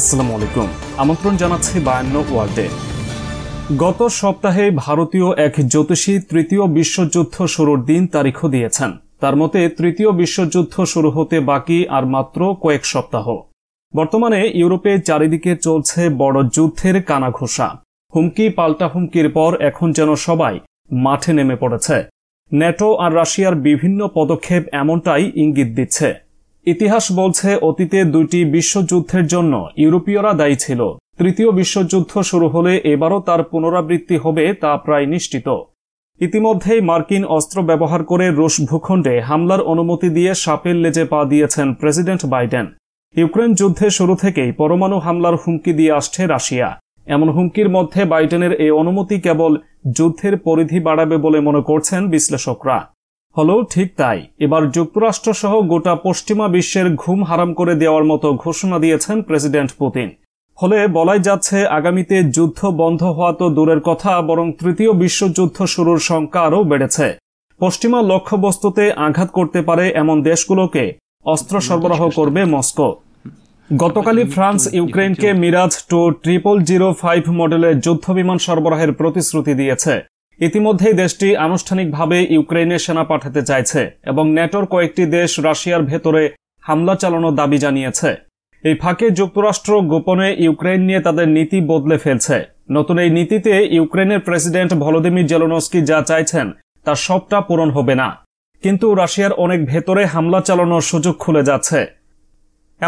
আসসালামু আলাইকুম আমন্ত্রণ জানাচ্ছি বায়ান্ন ওয়ার্ডে গত সপ্তাহে ভারতীয় এক জ্যোতিষী তৃতীয় বিশ্বযুদ্ধ শুরুর দিন তারিখও দিয়েছেন তার মতে তৃতীয় বিশ্বযুদ্ধ শুরু হতে বাকি আর মাত্র কয়েক সপ্তাহ বর্তমানে ইউরোপে চারিদিকে চলছে বড় যুদ্ধের কানাঘোষা হুমকি পাল্টা হুমকির পর এখন যেন সবাই মাঠে নেমে পড়েছে ন্যাটো আর রাশিয়ার বিভিন্ন পদক্ষেপ এমনটাই ইঙ্গিত দিচ্ছে ইতিহাস বলছে অতীতে দুইটি বিশ্বযুদ্ধের জন্য ইউরোপীয়রা দায়ী ছিল তৃতীয় বিশ্বযুদ্ধ শুরু হলে এবারও তার পুনরাবৃত্তি হবে তা প্রায় নিশ্চিত ইতিমধ্যেই মার্কিন অস্ত্র ব্যবহার করে রুশ ভূখণ্ডে হামলার অনুমতি দিয়ে সাপের লেজে পা দিয়েছেন প্রেসিডেন্ট বাইডেন ইউক্রেন যুদ্ধে শুরু থেকেই পরমাণু হামলার হুমকি দিয়ে আসছে রাশিয়া এমন হুমকির মধ্যে বাইডেনের এই অনুমতি কেবল যুদ্ধের পরিধি বাড়াবে বলে মনে করছেন বিশ্লেষকরা হলো ঠিক তাই এবার যুক্তরাষ্ট্র সহ গোটা পশ্চিমা বিশ্বের ঘুম হারাম করে দেওয়ার মতো ঘোষণা দিয়েছেন প্রেসিডেন্ট পুতিন ফলে বলাই যাচ্ছে আগামীতে যুদ্ধ বন্ধ হওয়া তো দূরের কথা বরং তৃতীয় বিশ্বযুদ্ধ শুরুর সংখ্যা আরও বেড়েছে পশ্চিমা লক্ষ্যবস্তুতে আঘাত করতে পারে এমন দেশগুলোকে অস্ত্র সরবরাহ করবে মস্কো গতকালই ফ্রান্স ইউক্রেনকে Mirage two triple zero five মডেলের যুদ্ধবিমান সরবরাহের প্রতিশ্রুতি দিয়েছে ইতিমধ্যেই দেশটি আনুষ্ঠানিকভাবে ইউক্রেনে সেনা পাঠাতে চাইছে এবং নেটোর কয়েকটি দেশ রাশিয়ার ভেতরে হামলা চালানোর দাবি জানিয়েছে এই ফাঁকে যুক্তরাষ্ট্র গোপনে ইউক্রেন নিয়ে তাদের নীতি বদলে ফেলছে নতুন এই নীতিতে ইউক্রেনের প্রেসিডেন্ট ভলোদিমির জেলোনস্কি যা চাইছেন তার সবটা পূরণ হবে না কিন্তু রাশিয়ার অনেক ভেতরে হামলা চালানোর সুযোগ খুলে যাচ্ছে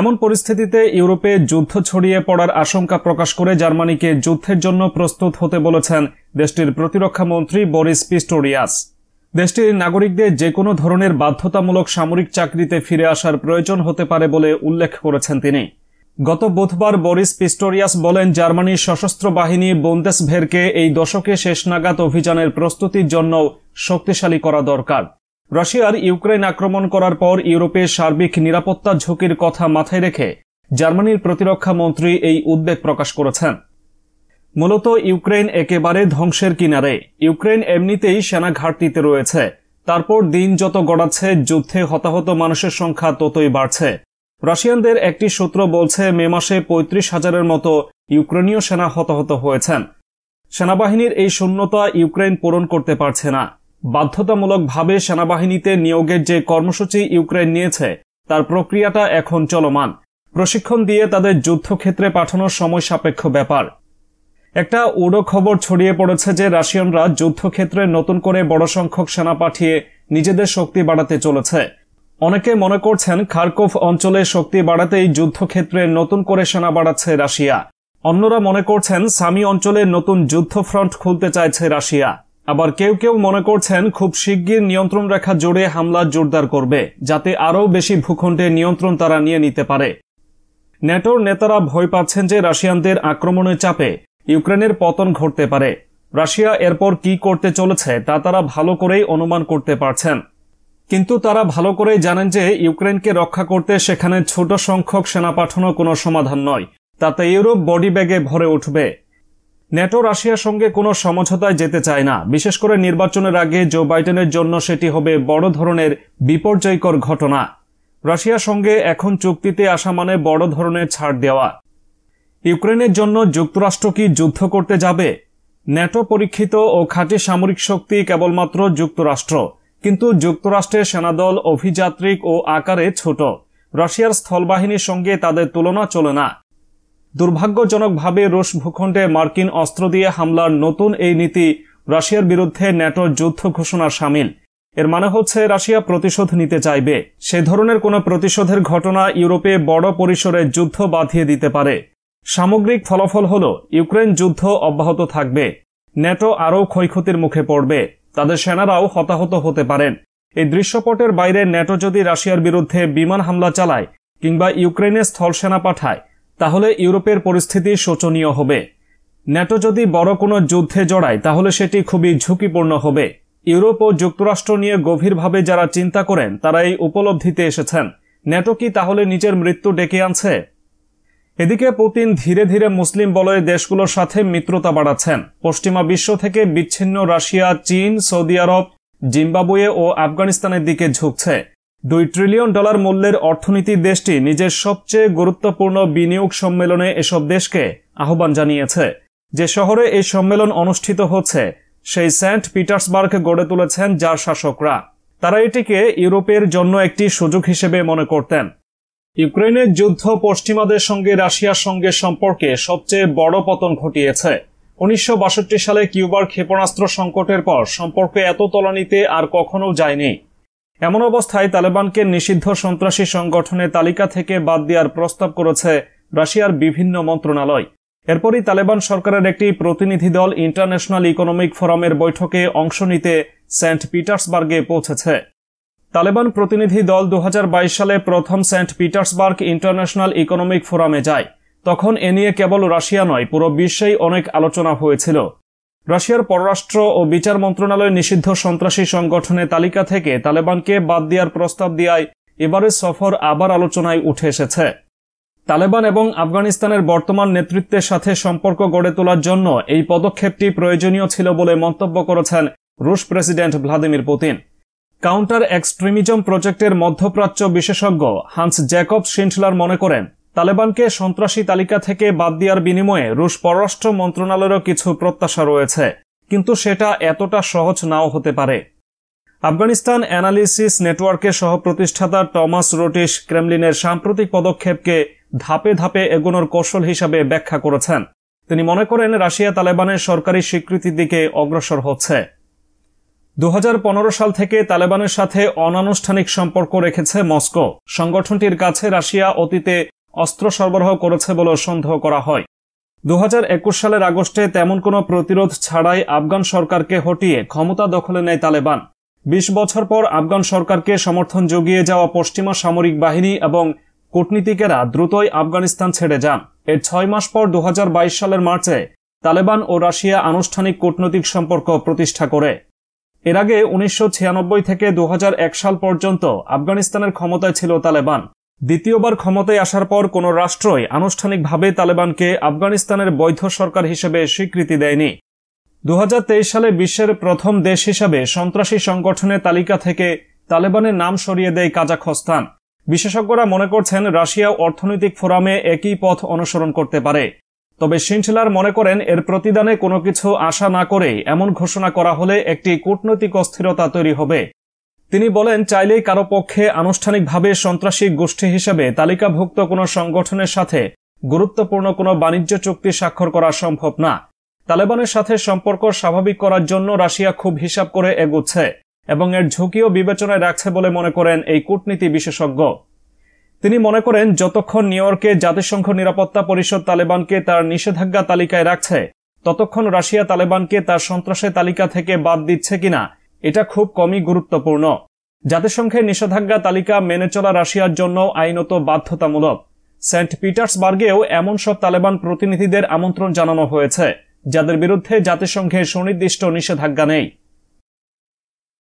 এমন পরিস্থিতিতে ইউরোপে যুদ্ধ ছড়িয়ে পড়ার আশঙ্কা প্রকাশ করে জার্মানিকে যুদ্ধের জন্য প্রস্তুত হতে বলেছেন দেশটির প্রতিরক্ষা মন্ত্রী বরিস পিস্টোরিয়াস দেশটির নাগরিকদের যে কোনো ধরনের বাধ্যতামূলক সামরিক চাকরিতে ফিরে আসার প্রয়োজন হতে পারে বলে উল্লেখ করেছেন তিনি গত বুধবার বরিস পিস্টোরিয়াস বলেন জার্মানির সশস্ত্র বাহিনী বোন্দেসভেরকে এই দশকে শেষ নাগাদ অভিযানের প্রস্তুতির জন্য শক্তিশালী করা দরকার রাশিয়ার ইউক্রেন আক্রমণ করার পর ইউরোপে সার্বিক নিরাপত্তা ঝুঁকির কথা মাথায় রেখে জার্মানির প্রতিরক্ষা মন্ত্রী এই উদ্বেগ প্রকাশ করেছেন মূলত ইউক্রেন একেবারে ধ্বংসের কিনারে ইউক্রেন এমনিতেই সেনা ঘাটতিতে রয়েছে তারপর দিন যত গড়াচ্ছে যুদ্ধে হতাহত মানুষের সংখ্যা ততই বাড়ছে রাশিয়ানদের একটি সূত্র বলছে মে মাসে পঁয়ত্রিশ হাজারের মতো ইউক্রেনীয় সেনা হতাহত হয়েছেন সেনাবাহিনীর এই শূন্যতা ইউক্রেন পূরণ করতে পারছে না বাধ্যতামূলকভাবে সেনাবাহিনীতে নিয়োগের যে কর্মসূচি ইউক্রেন নিয়েছে তার প্রক্রিয়াটা এখন চলমান প্রশিক্ষণ দিয়ে তাদের যুদ্ধক্ষেত্রে পাঠানোর সময় সাপেক্ষ ব্যাপার একটা উড়ো খবর ছড়িয়ে পড়েছে যে রাশিয়ানরা যুদ্ধক্ষেত্রে নতুন করে বড় সংখ্যক সেনা পাঠিয়ে নিজেদের শক্তি বাড়াতে চলেছে অনেকে মনে করছেন খারকোফ অঞ্চলে শক্তি বাড়াতেই যুদ্ধক্ষেত্রে নতুন করে সেনা বাড়াচ্ছে রাশিয়া অন্যরা মনে করছেন সামি অঞ্চলে নতুন যুদ্ধ ফ্রন্ট খুলতে চাইছে রাশিয়া আবার কেউ কেউ মনে করছেন খুব শিগগির নিয়ন্ত্রণ রেখা জোরে হামলা জোরদার করবে যাতে আরও বেশি ভূখণ্ডে নিয়ন্ত্রণ তারা নিয়ে নিতে পারে ন্যাটোর নেতারা ভয় পাচ্ছেন যে রাশিয়ানদের আক্রমণের চাপে ইউক্রেনের পতন ঘটতে পারে রাশিয়া এরপর কি করতে চলেছে তা তারা ভালো করেই অনুমান করতে পারছেন কিন্তু তারা ভালো করেই জানেন যে ইউক্রেনকে রক্ষা করতে সেখানে ছোট সংখ্যক সেনা পাঠানো কোনো সমাধান নয় তাতে ইউরোপ বডি ব্যাগে ভরে উঠবে ন্যাটো রাশিয়ার সঙ্গে কোনো সমঝোতায় যেতে চায় না বিশেষ করে নির্বাচনের আগে জো বাইডেনের জন্য সেটি হবে বড় ধরনের বিপর্যয়কর ঘটনা রাশিয়ার সঙ্গে এখন চুক্তিতে আসা মানে বড় ধরনের ছাড় দেওয়া ইউক্রেনের জন্য যুক্তরাষ্ট্র কি যুদ্ধ করতে যাবে ন্যাটো পরীক্ষিত ও খাঁটি সামরিক শক্তি কেবলমাত্র যুক্তরাষ্ট্র কিন্তু যুক্তরাষ্ট্রের সেনাদল অভিযাত্রিক ও আকারে ছোট রাশিয়ার স্থলবাহিনীর সঙ্গে তাদের তুলনা চলে না দুর্ভাগ্যজনকভাবে রুশ ভূখণ্ডে মার্কিন অস্ত্র দিয়ে হামলার নতুন এই নীতি রাশিয়ার বিরুদ্ধে ন্যাটোর যুদ্ধ ঘোষণার সামিল এর মানে হচ্ছে রাশিয়া প্রতিশোধ নিতে চাইবে সে ধরনের কোনো প্রতিশোধের ঘটনা ইউরোপে বড় পরিসরে যুদ্ধ বাঁধিয়ে দিতে পারে সামগ্রিক ফলাফল হল ইউক্রেন যুদ্ধ অব্যাহত থাকবে ন্যাটো আরও ক্ষয়ক্ষতির মুখে পড়বে তাদের সেনারাও হতাহত হতে পারেন এই দৃশ্যপটের বাইরে ন্যাটো যদি রাশিয়ার বিরুদ্ধে বিমান হামলা চালায় কিংবা ইউক্রেনে সেনা পাঠায় তাহলে ইউরোপের পরিস্থিতি শোচনীয় হবে ন্যাটো যদি বড় কোনো যুদ্ধে জড়ায় তাহলে সেটি খুবই ঝুঁকিপূর্ণ হবে ইউরোপ ও যুক্তরাষ্ট্র নিয়ে গভীরভাবে যারা চিন্তা করেন তারা এই উপলব্ধিতে এসেছেন ন্যাটো কি তাহলে নিজের মৃত্যু ডেকে আনছে এদিকে পুতিন ধীরে ধীরে মুসলিম বলয়ে দেশগুলোর সাথে মিত্রতা বাড়াচ্ছেন পশ্চিমা বিশ্ব থেকে বিচ্ছিন্ন রাশিয়া চীন সৌদি আরব জিম্বাবুয়ে ও আফগানিস্তানের দিকে ঝুঁকছে দুই ট্রিলিয়ন ডলার মূল্যের অর্থনীতি দেশটি নিজের সবচেয়ে গুরুত্বপূর্ণ বিনিয়োগ সম্মেলনে এসব দেশকে আহ্বান জানিয়েছে যে শহরে এই সম্মেলন অনুষ্ঠিত হচ্ছে সেই সেন্ট পিটার্সবার্গ গড়ে তুলেছেন যার শাসকরা তারা এটিকে ইউরোপের জন্য একটি সুযোগ হিসেবে মনে করতেন ইউক্রেনের যুদ্ধ পশ্চিমাদের সঙ্গে রাশিয়ার সঙ্গে সম্পর্কে সবচেয়ে বড় পতন ঘটিয়েছে উনিশশো সালে কিউবার ক্ষেপণাস্ত্র সংকটের পর সম্পর্কে এত তলানিতে আর কখনো যায়নি এমন অবস্থায় তালেবানকে নিষিদ্ধ সন্ত্রাসী সংগঠনের তালিকা থেকে বাদ দেওয়ার প্রস্তাব করেছে রাশিয়ার বিভিন্ন মন্ত্রণালয় এরপরই তালেবান সরকারের একটি প্রতিনিধি দল ইন্টারন্যাশনাল ইকোনমিক ফোরামের বৈঠকে অংশ নিতে সেন্ট পিটার্সবার্গে পৌঁছেছে তালেবান প্রতিনিধি দল দু সালে প্রথম সেন্ট পিটার্সবার্গ ইন্টারন্যাশনাল ইকোনমিক ফোরামে যায় তখন এ নিয়ে কেবল রাশিয়া নয় পুরো বিশ্বেই অনেক আলোচনা হয়েছিল রাশিয়ার পররাষ্ট্র ও বিচার মন্ত্রণালয় নিষিদ্ধ সন্ত্রাসী সংগঠনের তালিকা থেকে তালেবানকে বাদ দেওয়ার প্রস্তাব দেওয়ায় এবারের সফর আবার আলোচনায় উঠে এসেছে তালেবান এবং আফগানিস্তানের বর্তমান নেতৃত্বের সাথে সম্পর্ক গড়ে তোলার জন্য এই পদক্ষেপটি প্রয়োজনীয় ছিল বলে মন্তব্য করেছেন রুশ president Vladimir Putin counter extremism প্রজেক্টের মধ্যপ্রাচ্য বিশেষজ্ঞ হান্স জ্যাকব শিন্টলার মনে করেন তালেবানকে সন্ত্রাসী তালিকা থেকে বাদ দেওয়ার বিনিময়ে রুশ পররাষ্ট্র মন্ত্রণালয়েরও কিছু প্রত্যাশা রয়েছে কিন্তু সেটা এতটা সহজ নাও হতে পারে আফগানিস্তান অ্যানালিসিস নেটওয়ার্কের সহপ্রতিষ্ঠাতা টমাস রোটিশ ক্রেমলিনের সাম্প্রতিক পদক্ষেপকে ধাপে ধাপে এগোনোর কৌশল হিসাবে ব্যাখ্যা করেছেন তিনি মনে করেন রাশিয়া তালেবানের সরকারি স্বীকৃতির দিকে অগ্রসর হচ্ছে দু সাল থেকে তালেবানের সাথে অনানুষ্ঠানিক সম্পর্ক রেখেছে মস্কো সংগঠনটির কাছে রাশিয়া অতীতে অস্ত্র সরবরাহ করেছে বলে সন্দেহ করা হয় দু সালের আগস্টে তেমন কোনো প্রতিরোধ ছাড়াই আফগান সরকারকে হটিয়ে ক্ষমতা দখলে নেয় তালেবান বিশ বছর পর আফগান সরকারকে সমর্থন জুগিয়ে যাওয়া পশ্চিমা সামরিক বাহিনী এবং কূটনীতিকেরা দ্রুতই আফগানিস্তান ছেড়ে যান এর ছয় মাস পর দু সালের মার্চে তালেবান ও রাশিয়া আনুষ্ঠানিক কূটনৈতিক সম্পর্ক প্রতিষ্ঠা করে এর আগে উনিশশো থেকে দু সাল পর্যন্ত আফগানিস্তানের ক্ষমতায় ছিল তালেবান দ্বিতীয়বার ক্ষমতায় আসার পর কোনো রাষ্ট্রই আনুষ্ঠানিকভাবে তালেবানকে আফগানিস্তানের বৈধ সরকার হিসেবে স্বীকৃতি দেয়নি দু সালে বিশ্বের প্রথম দেশ হিসাবে সন্ত্রাসী সংগঠনের তালিকা থেকে তালেবানের নাম সরিয়ে দেয় কাজাখস্তান বিশেষজ্ঞরা মনে করছেন রাশিয়া অর্থনৈতিক ফোরামে একই পথ অনুসরণ করতে পারে তবে সিনটলার মনে করেন এর প্রতিদানে কোনো কিছু আশা না করে এমন ঘোষণা করা হলে একটি কূটনৈতিক অস্থিরতা তৈরি হবে তিনি বলেন চাইলেই কারো পক্ষে আনুষ্ঠানিকভাবে সন্ত্রাসী গোষ্ঠী হিসেবে তালিকাভুক্ত কোনো সংগঠনের সাথে গুরুত্বপূর্ণ কোনো বাণিজ্য চুক্তি স্বাক্ষর করা সম্ভব না তালেবানের সাথে সম্পর্ক স্বাভাবিক করার জন্য রাশিয়া খুব হিসাব করে এগুচ্ছে এবং এর ঝুঁকিও বিবেচনায় রাখছে বলে মনে করেন এই কূটনীতি বিশেষজ্ঞ তিনি মনে করেন যতক্ষণ নিউ ইয়র্কে জাতিসংঘ নিরাপত্তা পরিষদ তালেবানকে তার নিষেধাজ্ঞা তালিকায় রাখছে ততক্ষণ রাশিয়া তালেবানকে তার সন্ত্রাসের তালিকা থেকে বাদ দিচ্ছে কিনা এটা খুব কমই গুরুত্বপূর্ণ জাতিসংঘের নিষেধাজ্ঞা তালিকা মেনে চলা রাশিয়ার জন্য আইনত বাধ্যতামূলক সেন্ট পিটার্সবার্গেও এমন সব তালেবান প্রতিনিধিদের আমন্ত্রণ জানানো হয়েছে যাদের বিরুদ্ধে জাতিসংঘের সুনির্দিষ্ট নিষেধাজ্ঞা নেই